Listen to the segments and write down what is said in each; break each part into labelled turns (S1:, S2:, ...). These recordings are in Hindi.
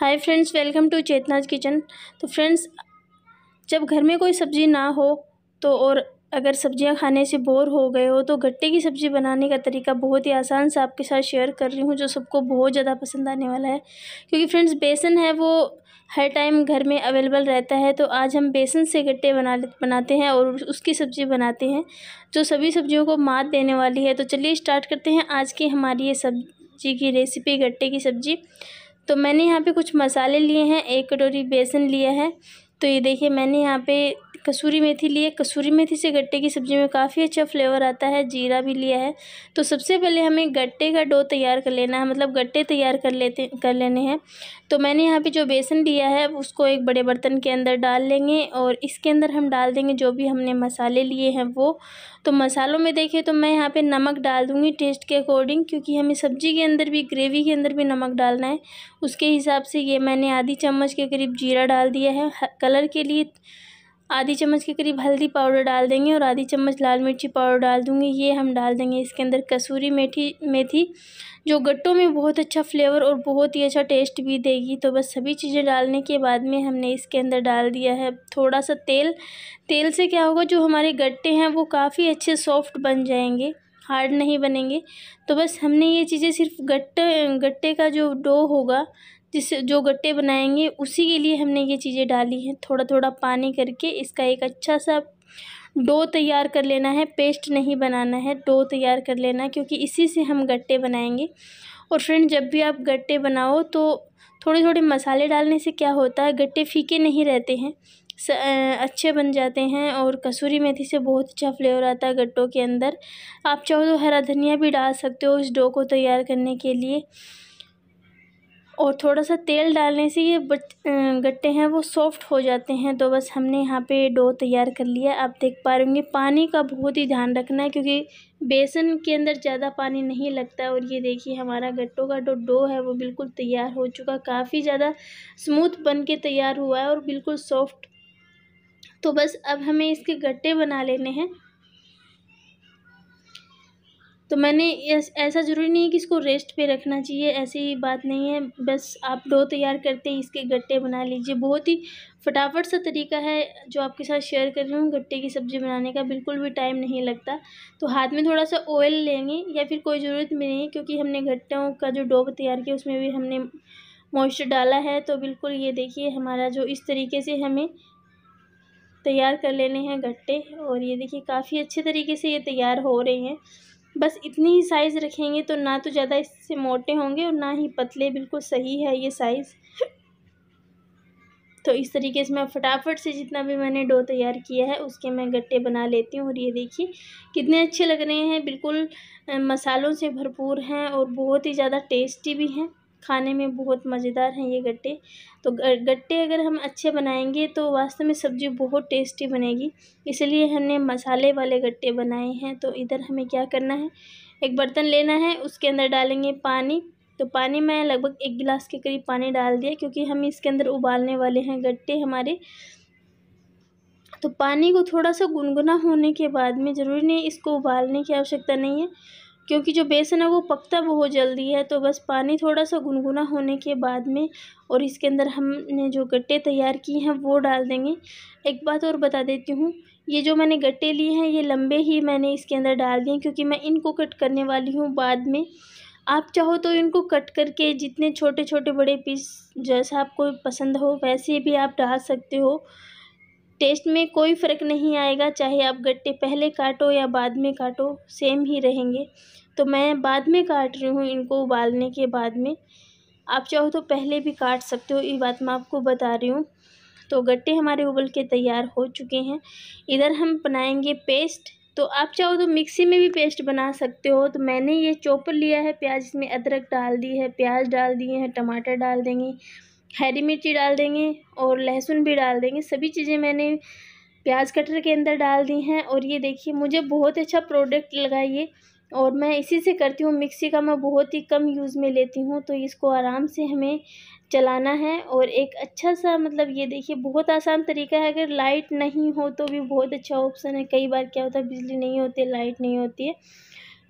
S1: hi friends welcome to Chetna's kitchen तो फ्रेंड्स जब घर में कोई सब्ज़ी ना हो तो और अगर सब्जियां खाने से बोर हो गए हो तो गट्टे की सब्ज़ी बनाने का तरीका बहुत ही आसान से आपके साथ शेयर कर रही हूँ जो सबको बहुत ज़्यादा पसंद आने वाला है क्योंकि फ्रेंड्स बेसन है वो हर टाइम घर में अवेलेबल रहता है तो आज हम बेसन से गट्टे बना बनाते हैं और उसकी सब्ज़ी बनाते हैं जो सभी सब्जियों को मात देने वाली है तो चलिए स्टार्ट करते हैं आज की हमारी ये सब्जी की रेसिपी गट्टे की सब्ज़ी तो मैंने यहाँ पे कुछ मसाले लिए हैं एक कटोरी बेसन लिया है तो ये देखिए मैंने यहाँ पे कसूरी मेथी लिए कसूरी मेथी से गट्टे की सब्ज़ी में काफ़ी अच्छा फ्लेवर आता है जीरा भी लिया है तो सबसे पहले हमें गट्टे का डो तैयार कर लेना है मतलब गट्टे तैयार कर लेते कर लेने हैं तो मैंने यहाँ पे जो बेसन लिया है उसको एक बड़े बर्तन के अंदर डाल लेंगे और इसके अंदर हम डाल देंगे जो भी हमने मसाले लिए हैं वो तो मसालों में देखें तो मैं यहाँ पर नमक डाल दूँगी टेस्ट के अकॉर्डिंग क्योंकि हमें सब्ज़ी के अंदर भी ग्रेवी के अंदर भी नमक डालना है उसके हिसाब से ये मैंने आधी चम्मच के करीब जीरा डाल दिया है कलर के लिए आधी चम्मच के करीब हल्दी पाउडर डाल देंगे और आधी चम्मच लाल मिर्ची पाउडर डाल दूंगी ये हम डाल देंगे इसके अंदर कसूरी मेथी मेथी जो गट्टों में बहुत अच्छा फ्लेवर और बहुत ही अच्छा टेस्ट भी देगी तो बस सभी चीज़ें डालने के बाद में हमने इसके अंदर डाल दिया है थोड़ा सा तेल तेल से क्या होगा जो हमारे गट्टे हैं वो काफ़ी अच्छे सॉफ्ट बन जाएंगे हार्ड नहीं बनेंगे तो बस हमने ये चीज़ें सिर्फ गट्टे गट्टे का जो डो होगा जिससे जो गट्टे बनाएंगे उसी के लिए हमने ये चीज़ें डाली हैं थोड़ा थोड़ा पानी करके इसका एक अच्छा सा डो तैयार कर लेना है पेस्ट नहीं बनाना है डो तैयार कर लेना क्योंकि इसी से हम गट्टे बनाएंगे और फ्रेंड जब भी आप गट्टे बनाओ तो थोड़े थोड़े मसाले डालने से क्या होता है गट्टे फीके नहीं रहते हैं स, अच्छे बन जाते हैं और कसूरी मेथी से बहुत अच्छा फ्लेवर आता है गट्टों के अंदर आप चाहो तो हरा धनिया भी डाल सकते हो इस डो को तैयार करने के लिए और थोड़ा सा तेल डालने से ये गट्टे हैं वो सॉफ़्ट हो जाते हैं तो बस हमने यहाँ पे डो तैयार कर लिया आप देख पा रहे होंगे पानी का बहुत ही ध्यान रखना है क्योंकि बेसन के अंदर ज़्यादा पानी नहीं लगता और ये देखिए हमारा गट्टों का जो डो है वो बिल्कुल तैयार हो चुका काफ़ी ज़्यादा स्मूथ बन के तैयार हुआ है और बिल्कुल सॉफ्ट तो बस अब हमें इसके गट्टे बना लेने हैं तो मैंने ऐसा ज़रूरी नहीं है कि इसको रेस्ट पे रखना चाहिए ऐसी बात नहीं है बस आप डो तैयार करते ही इसके गट्टे बना लीजिए बहुत ही फटाफट सा तरीका है जो आपके साथ शेयर कर रही हूँ गट्टे की सब्ज़ी बनाने का बिल्कुल भी टाइम नहीं लगता तो हाथ में थोड़ा सा ऑयल लेंगे या फिर कोई ज़रूरत भी नहीं क्योंकि हमने गट्टों का जो डो तैयार किया उसमें भी हमने मॉइस्चर डाला है तो बिल्कुल ये देखिए हमारा जो इस तरीके से हमें तैयार कर लेने हैं गट्टे और ये देखिए काफ़ी अच्छे तरीके से ये तैयार हो रहे हैं बस इतनी ही साइज़ रखेंगे तो ना तो ज़्यादा इससे मोटे होंगे और ना ही पतले बिल्कुल सही है ये साइज़ तो इस तरीके से मैं फटाफट से जितना भी मैंने डो तैयार किया है उसके मैं गट्टे बना लेती हूँ और ये देखिए कितने अच्छे लग रहे हैं बिल्कुल मसालों से भरपूर हैं और बहुत ही ज़्यादा टेस्टी भी हैं खाने में बहुत मज़ेदार हैं ये गट्टे तो गट्टे अगर हम अच्छे बनाएंगे तो वास्तव में सब्ज़ी बहुत टेस्टी बनेगी इसलिए हमने मसाले वाले गट्टे बनाए हैं तो इधर हमें क्या करना है एक बर्तन लेना है उसके अंदर डालेंगे पानी तो पानी मैं लगभग एक गिलास के करीब पानी डाल दिया क्योंकि हम इसके अंदर उबालने वाले हैं गट्टे हमारे तो पानी को थोड़ा सा गुनगुना होने के बाद में ज़रूरी नहीं इसको उबालने की आवश्यकता नहीं है क्योंकि जो बेसन है वो पकता बहुत जल्दी है तो बस पानी थोड़ा सा गुनगुना होने के बाद में और इसके अंदर हमने जो गट्टे तैयार किए हैं वो डाल देंगे एक बात और बता देती हूँ ये जो मैंने गट्टे लिए हैं ये लंबे ही मैंने इसके अंदर डाल दिए क्योंकि मैं इनको कट करने वाली हूँ बाद में आप चाहो तो इनको कट करके जितने छोटे छोटे बड़े पीस जैसा आपको पसंद हो वैसे भी आप डाल सकते हो टेस्ट में कोई फ़र्क नहीं आएगा चाहे आप गट्टे पहले काटो या बाद में काटो सेम ही रहेंगे तो मैं बाद में काट रही हूँ इनको उबालने के बाद में आप चाहो तो पहले भी काट सकते हो ये बात मैं आपको बता रही हूँ तो गट्टे हमारे उबल के तैयार हो चुके हैं इधर हम बनाएंगे पेस्ट तो आप चाहो तो मिक्सी में भी पेस्ट बना सकते हो तो मैंने ये चॉपर लिया है प्याज इसमें अदरक डाल दी है प्याज डाल दिए हैं टमाटर डाल देंगे हरी मिर्ची डाल देंगे और लहसुन भी डाल देंगे सभी चीज़ें मैंने प्याज कटर के अंदर डाल दी हैं और ये देखिए मुझे बहुत अच्छा प्रोडक्ट लगा ये और मैं इसी से करती हूँ मिक्सी का मैं बहुत ही कम यूज़ में लेती हूँ तो इसको आराम से हमें चलाना है और एक अच्छा सा मतलब ये देखिए बहुत आसान तरीका है अगर लाइट नहीं हो तो भी बहुत अच्छा ऑप्शन है कई बार क्या होता है बिजली नहीं होती लाइट नहीं होती है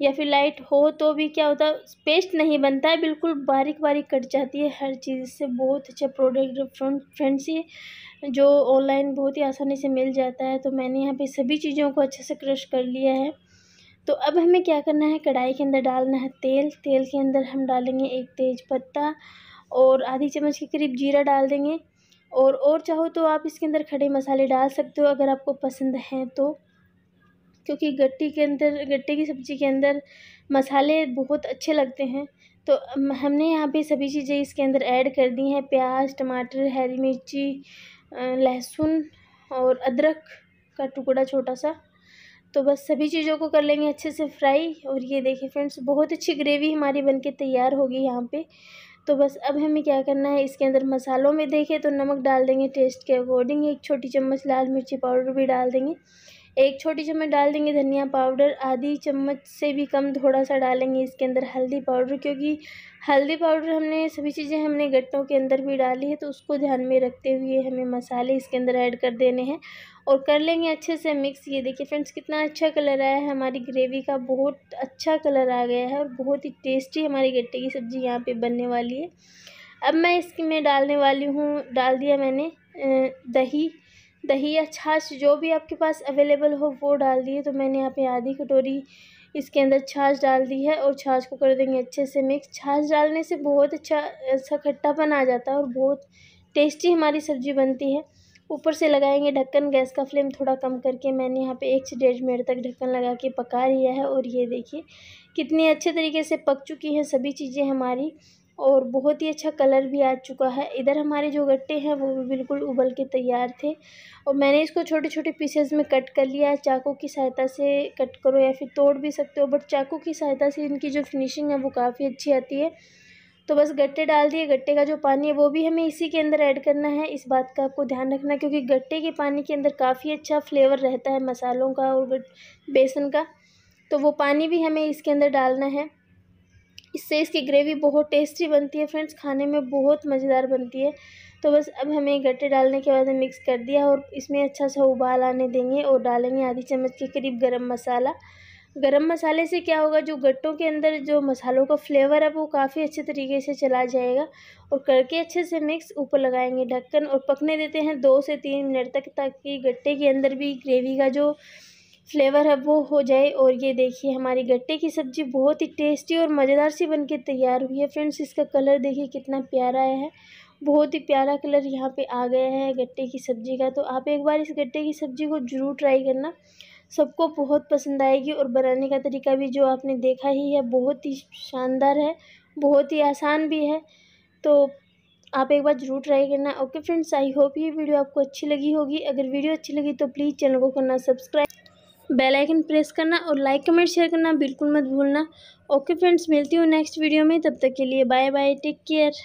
S1: या फिर लाइट हो तो भी क्या होता है पेस्ट नहीं बनता है बिल्कुल बारीक बारीक कट जाती है हर चीज़ से बहुत अच्छा प्रोडक्ट फ्रेंड्स ये जो ऑनलाइन बहुत ही आसानी से मिल जाता है तो मैंने यहाँ पे सभी चीज़ों को अच्छे से क्रश कर लिया है तो अब हमें क्या करना है कढ़ाई के अंदर डालना है तेल तेल के अंदर हम डालेंगे एक तेज पत्ता और आधी चम्मच के करीब जीरा डाल देंगे और और चाहो तो आप इसके अंदर खड़े मसाले डाल सकते हो अगर आपको पसंद हैं तो क्योंकि गट्टी के अंदर गट्टे की सब्ज़ी के अंदर मसाले बहुत अच्छे लगते हैं तो हमने यहाँ पे सभी चीज़ें इसके अंदर ऐड कर दी हैं प्याज टमाटर हरी मिर्ची लहसुन और अदरक का टुकड़ा छोटा सा तो बस सभी चीज़ों को कर लेंगे अच्छे से फ्राई और ये देखिए फ्रेंड्स बहुत अच्छी ग्रेवी हमारी बनके तैयार होगी यहाँ पे तो बस अब हमें क्या करना है इसके अंदर मसालों में देखें तो नमक डाल देंगे टेस्ट के अकॉर्डिंग एक छोटी चम्मच लाल मिर्ची पाउडर भी डाल देंगे एक छोटी चम्मच डाल देंगे धनिया पाउडर आधी चम्मच से भी कम थोड़ा सा डालेंगे इसके अंदर हल्दी पाउडर क्योंकि हल्दी पाउडर हमने सभी चीज़ें हमने गट्टों के अंदर भी डाली है तो उसको ध्यान में रखते हुए हमें मसाले इसके अंदर ऐड कर देने हैं और कर लेंगे अच्छे से मिक्स ये देखिए फ्रेंड्स कितना अच्छा कलर आया है हमारी ग्रेवी का बहुत अच्छा कलर आ गया है और बहुत ही टेस्टी हमारी गट्टे की सब्ज़ी यहाँ पर बनने वाली है अब मैं इसमें डालने वाली हूँ डाल दिया मैंने दही दही या छाछ जो भी आपके पास अवेलेबल हो वो डाल दिए तो मैंने यहाँ पे आधी कटोरी इसके अंदर छाछ डाल दी है और छाछ को कर देंगे अच्छे से मिक्स छाछ डालने से बहुत अच्छा ऐसा खट्टापन आ जाता है और बहुत टेस्टी हमारी सब्ज़ी बनती है ऊपर से लगाएंगे ढक्कन गैस का फ्लेम थोड़ा कम करके मैंने यहाँ पे एक से डेढ़ मिनट तक ढक्कन लगा के पका लिया है और ये देखिए कितनी अच्छे तरीके से पक चुकी हैं सभी चीज़ें हमारी और बहुत ही अच्छा कलर भी आ चुका है इधर हमारे जो गट्टे हैं वो भी बिल्कुल उबल के तैयार थे और मैंने इसको छोटे छोटे पीसेस में कट कर लिया है चाकू की सहायता से कट करो या फिर तोड़ भी सकते हो बट चाकू की सहायता से इनकी जो फिनिशिंग है वो काफ़ी अच्छी आती है तो बस गट्टे डाल दिए गट्टे का जो पानी है वो भी हमें इसी के अंदर ऐड करना है इस बात का आपको ध्यान रखना क्योंकि गट्टे के पानी के अंदर काफ़ी अच्छा फ्लेवर रहता है मसालों का और बेसन का तो वो पानी भी हमें इसके अंदर डालना है इससे इसकी ग्रेवी बहुत टेस्टी बनती है फ्रेंड्स खाने में बहुत मज़ेदार बनती है तो बस अब हमें गट्टे डालने के बाद मिक्स कर दिया और इसमें अच्छा सा उबाल आने देंगे और डालेंगे आधी चम्मच के करीब गरम मसाला गरम मसाले से क्या होगा जो गट्टों के अंदर जो मसालों का फ्लेवर है वो काफ़ी अच्छे तरीके से चला जाएगा और करके अच्छे से मिक्स ऊपर लगाएंगे ढक्कन और पकने देते हैं दो से तीन मिनट तक ताकि गट्टे के अंदर भी ग्रेवी का जो फ्लेवर है वो हो जाए और ये देखिए हमारी गट्टे की सब्ज़ी बहुत ही टेस्टी और मज़ेदार सी बन के तैयार हुई है फ्रेंड्स इसका कलर देखिए कितना प्यारा है बहुत ही प्यारा कलर यहाँ पे आ गया है गट्टे की सब्ज़ी का तो आप एक बार इस गट्टे की सब्ज़ी को ज़रूर ट्राई करना सबको बहुत पसंद आएगी और बनाने का तरीका भी जो आपने देखा ही है बहुत ही शानदार है बहुत ही आसान भी है तो आप एक बार ज़रूर ट्राई करना ओके फ्रेंड्स आई होप ये वीडियो आपको अच्छी लगी होगी अगर वीडियो अच्छी लगी तो प्लीज़ चैनल को करना सब्सक्राइब बेल आइकन प्रेस करना और लाइक कमेंट शेयर करना बिल्कुल मत भूलना ओके फ्रेंड्स मिलती हूँ नेक्स्ट वीडियो में तब तक के लिए बाय बाय टेक केयर